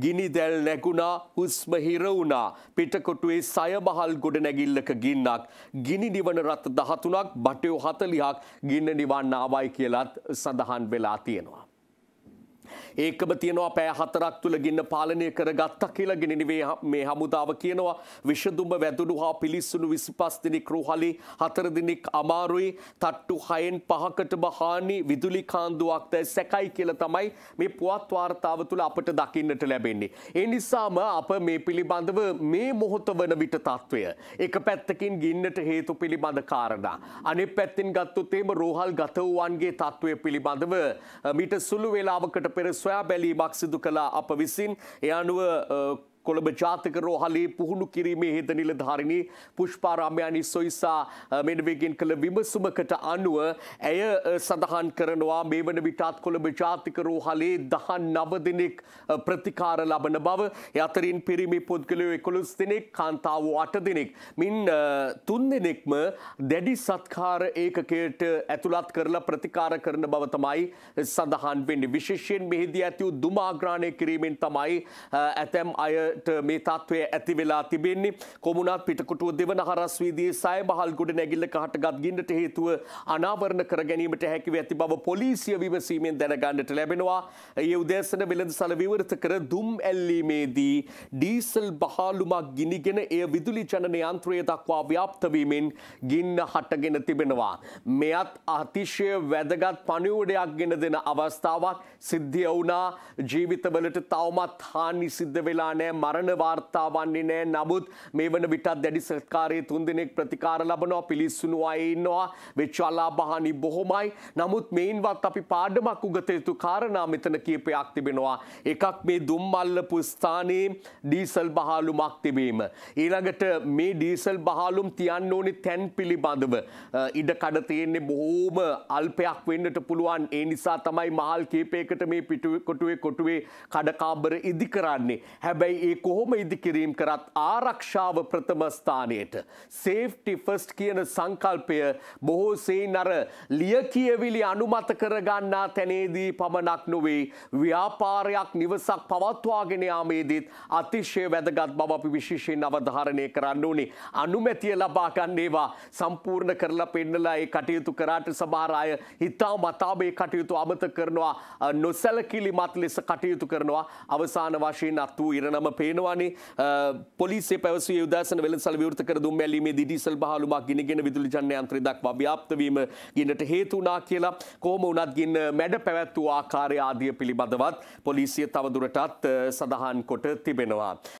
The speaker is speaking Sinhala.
ගිනි දැල් නැගුණා හුස්ම හිර වුණා පිටකොටුවේ සයබහල් ගොඩ නැගිල්ලක ගින්නක් ගිනි නිවන රත් 13ක් බටයෝ 40ක් ගින්න නිවන්න ආවයි කියලත් සඳහන් වෙලා තියෙනවා ඒකම තියෙනවා පෑ හතරක් තුළ ගින්න පාලනය කර ගත්තා කියලා ගෙනනිවේ මේ හමුදාව කියනවා විෂදුම වැදුණු හා පිලිස්සුණු විසි පස් දෙනෙක් රෝහලි හතර දෙනෙක් අමාරුයි තට්ටු හයෙන් පහකටම හානි විදුලි කාන්දුවක් දැ සැකයි කියල තමයි මේ පුවත් වාර්තාව තුළ අපට දකින්නට ලැබෙන්නේ. ඒ නිසාම අප මේ පිළිබඳව මේ මොහොත වන විට තත්ත්වය. එක පැත්තකින් ගින්නට හේතු පිළිබඳ කාරණා. අනෙ පැත්තින් ගත්තුත්තේම රෝහල් ගතවුවන්ගේ තත්ත්වය පිළිබඳව මිට සුළු වෙලාවකට පෙර සොයා බැලීමක් සිදු කළා අප විසින්. ඒ අනුව කොළඹ ජාතක රෝහලේ පුහුණු කිරීමේ හෙද නිලධාරිණි පුෂ්පාරාමයනි සොයිසා මෙනවේගෙන් කළ විමසුමකට අනුව ඇය සඳහන් කරනවා මේ වන විටත් කොළඹ ජාතික රෝහලේ දහන් නව දෙනෙක් ප්‍රතිකාර ලබන බව යතරින් පිරිමි පුද්ගලයෝ එකොළොස් දෙනෙක් කාන්තාවෝ අට දෙනෙක් මින් තුන් දෙනෙක්ම දැඩි සත්කාර ඒකකයට ඇතුළත් කරලා ප්‍රතිකාර කරන බව තමයි සඳහන් වෙන්නේ විශේෂයෙන් මෙහිදී ඇති වූ දුමාග්‍රාණය කිරීමෙන් තමයි ඇතැම් අය අදට මේ තත්ත්වය ඇති වෙලා තිබෙන්නේ කොමුණත් පිටකුටුව දෙවන හරස්වීදී සය බහල් ගොඩ නැගිල්ල කහටගත් ගින්නට හේතුව අනාවරණ කර ගැනීමට හැකිව ඇති බව පොලිසිය විමසීමෙන් දැනගන්නට ලැබෙනවා. ඒ උදෑසන වෙළඳසල විවෘත කර දුම් ඇල්ලීමේදී ඩීසල් බහලුමක් ගිනිගෙන එය විදුලි ජනන යන්ත්‍රය දක්වා ව්‍යාප්තවීමෙන් ගින්න හටගෙන තිබෙනවා. මෙයත් අතිශය වැදගත් පණිවුඩයක් ගෙන දෙන අවස්ථාවක් සිද්ධිය වුණා ජීවිතවලට තවමත් හානි සිද්ධ වෙලා නෑ මරණ වාර්තා වන්නේ නෑ නමුත් මේ වන විටත් දැඩි සත්කාරයේ තුන්දෙනෙක් ප්‍රතිකාර ලබනවා පිලිස්සුණු අය ඉන්නවා වෙච්චලාභහානි බොහොමයි නමුත් මෙයින්වත් අපි පාඩමක් උගත යුතු කාරණා මෙතන කීපයක් තිබෙනවා එකක් මේ දුම්මල්ලපු ස්ථානයේ ඩීසල් බහාලුමක් තිබීම ඊළඟට මේ ඩීසල් බහාලුම් තියන්න ඕනි තැන් පිළිබඳව ඉඩ කඩ තියෙන්නේ බොහෝම අල්පයක් වෙන්නට පුළුවන් ඒ නිසා තමයි මහල් කීපයකට මේ පිටුවේ කොටුවේ කොටුවේ කඩකාබර ඉදි කරන්නේ හැබැයි ඒ කොහොම ඉදිකිරීම් කරත් ආරක්ෂාව ප්‍රථමස්ථානයට. සේෆ්ටි ෆස්ට් කියන සංකල්පය බොහෝ සේන් අර ලිය කියවිලි අනුමත කරගන්නා තැනේදී පමණක් නොවේ ව්‍යාපාරයක් නිවසක් පවත්වාගෙන යාමේදීත් අතිශය වැදගත් බව අපි විශේෂයෙන් අවධාරණය කරන්න ඕනේ. අනුමැතිය ලබා ගන්නේවා සම්පූර්ණ කරලා පෙන්නලා ඒ කටයුතු කරාට සමහර අය හිතා මතා මේ කටයුතු අමතක කරනවා නොසැලකිලිමත් ලෙස කටයුතු කරනවා අවසාන වශයෙන් අත් වූ ඉරණම පේ පේනවානේ පොලිසිය පැවසුවේ උදාසන වෙළඳසල් විවෘත කර දුම් මැලීමේදී ඩීසල් බහලුමක් ගිනිගෙන විදුලි ජන යන්ත්‍රය දක්වා ව්‍යාප්ත වීම ගින්නට හේතු වුණා කියලා කොහොම වුණත් ගින්න මැඩ පැවැත් වූ ආකාරය ආදිය පිළිබඳවත් පොලිසිය තවදුරටත් සඳහන් කොට තිබෙනවා.